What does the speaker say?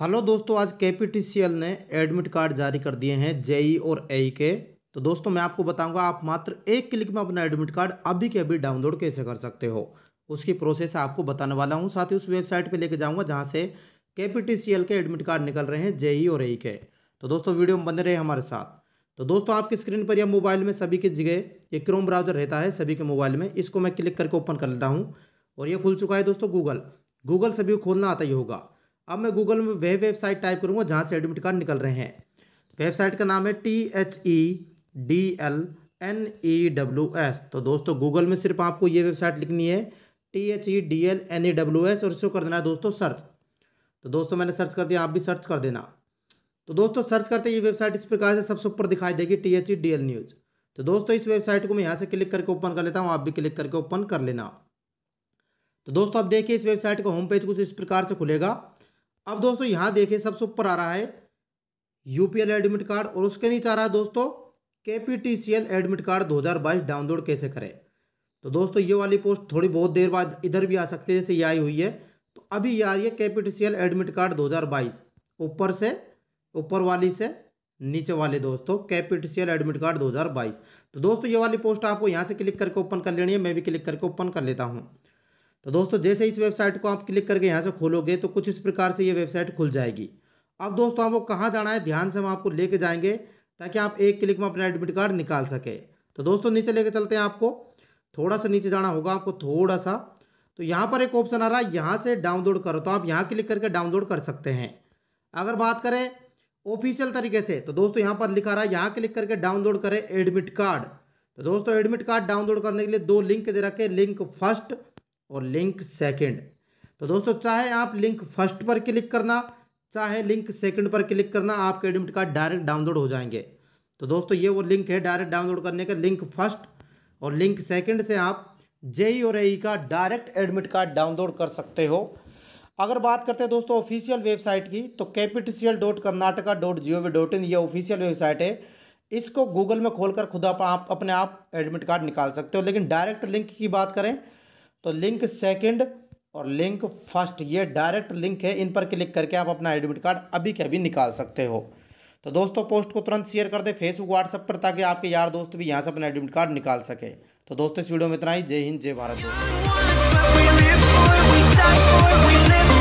hello दोस्तों आज के ने एडमिट कार्ड जारी कर दिए हैं जेई e और ए के तो दोस्तों मैं आपको बताऊंगा आप मात्र एक क्लिक में अपना एडमिट कार्ड अभी के अभी डाउनलोड कैसे कर सकते हो उसकी प्रोसेस आपको बताने वाला हूं साथ ही उस वेबसाइट पे लेके जाऊंगा जहां से के के एडमिट कार्ड निकल रहे हैं जेई e और ए के तो दोस्तों वीडियो में बने रहे हमारे साथ तो दोस्तों आपकी स्क्रीन पर या मोबाइल में सभी की जगह ये क्रोम ब्राउजर रहता है सभी के मोबाइल में इसको मैं क्लिक करके ओपन कर लेता हूँ और ये खुल चुका है दोस्तों गूगल गूगल सभी को खोलना आता ही होगा अब मैं गूगल में वह वेबसाइट टाइप करूँगा जहाँ से एडमिट कार्ड निकल रहे हैं तो वेबसाइट का नाम है T H E D L N E W S तो दोस्तों गूगल में सिर्फ आपको ये वेबसाइट लिखनी है T H E D L N E W S और इसको कर देना है दोस्तों सर्च तो दोस्तों मैंने सर्च कर दिया आप भी सर्च कर देना तो दोस्तों सर्च करते ये वेबसाइट इस प्रकार से सबसे ऊपर दिखाई देगी T H E D L news तो दोस्तों इस वेबसाइट को मैं यहाँ से क्लिक करके ओपन कर लेता हूँ आप भी क्लिक करके ओपन कर लेना तो दोस्तों आप देखिए इस वेबसाइट का होम पेज कुछ इस प्रकार से खुलेगा अब दोस्तों यहां देखें सबसे ऊपर आ रहा है यूपीएल एडमिट कार्ड और उसके नीचे आ रहा है दोस्तों केपीटीसीएल एडमिट कार्ड 2022 डाउनलोड कैसे करें तो दोस्तों ये वाली पोस्ट थोड़ी बहुत देर बाद इधर भी आ सकती है जैसे ये आई हुई है तो अभी ये आ रही है केपीटीसीएल एडमिट कार्ड 2022 ऊपर से ऊपर वाली से नीचे वाले दोस्तों कैपिटल एडमिट कार्ड 2022 तो दोस्तों ये वाली पोस्ट आपको यहाँ से क्लिक करके ओपन कर लेनी है मैं भी क्लिक करके ओपन कर लेता हूँ तो दोस्तों जैसे इस वेबसाइट को आप क्लिक करके यहाँ से खोलोगे तो कुछ इस प्रकार से ये वेबसाइट खुल जाएगी अब दोस्तों आपको कहाँ जाना है ध्यान से हम आपको लेके जाएंगे ताकि आप एक क्लिक में अपना एडमिट कार्ड निकाल सके तो दोस्तों नीचे लेके चलते हैं आपको थोड़ा सा नीचे जाना होगा आपको थोड़ा सा तो यहाँ पर एक ऑप्शन आ रहा है यहाँ से डाउनलोड करो तो आप यहाँ क्लिक करके डाउनलोड कर सकते हैं अगर बात करें ऑफिशियल तरीके से तो दोस्तों यहाँ पर लिखा रहा है यहाँ क्लिक करके डाउनलोड करें एडमिट कार्ड तो दोस्तों एडमिट कार्ड डाउनलोड करने के लिए दो लिंक दे रखे लिंक फर्स्ट और लिंक सेकंड तो दोस्तों चाहे आप लिंक फर्स्ट पर क्लिक करना चाहे लिंक सेकंड पर क्लिक करना आपके एडमिट कार्ड डायरेक्ट डाउनलोड हो जाएंगे तो दोस्तों ये वो लिंक है डायरेक्ट डाउनलोड करने का लिंक फर्स्ट और लिंक सेकंड से आप जेई और ए e का डायरेक्ट एडमिट कार्ड डाउनलोड कर सकते हो अगर बात करते हैं दोस्तों ऑफिशियल वेबसाइट की तो capital dot Karnataka dot G O V dot in ये ऑफिशियल वेबसाइट है इसको गूगल में खोलकर खुद आप अपने आप एडमिट कार्ड निकाल सकते हो लेकिन डायरेक्ट लिंक की बात करें तो लिंक सेकंड और लिंक फर्स्ट ये डायरेक्ट लिंक है इन पर क्लिक करके आप अपना एडमिट कार्ड अभी के अभी निकाल सकते हो तो दोस्तों पोस्ट को तुरंत शेयर कर दे फेसबुक व्हाट्सएप पर ताकि आपके यार दोस्त भी यहाँ से अपना एडमिट कार्ड निकाल सके तो दोस्तों इस वीडियो में इतना ही जय हिंद जय भारत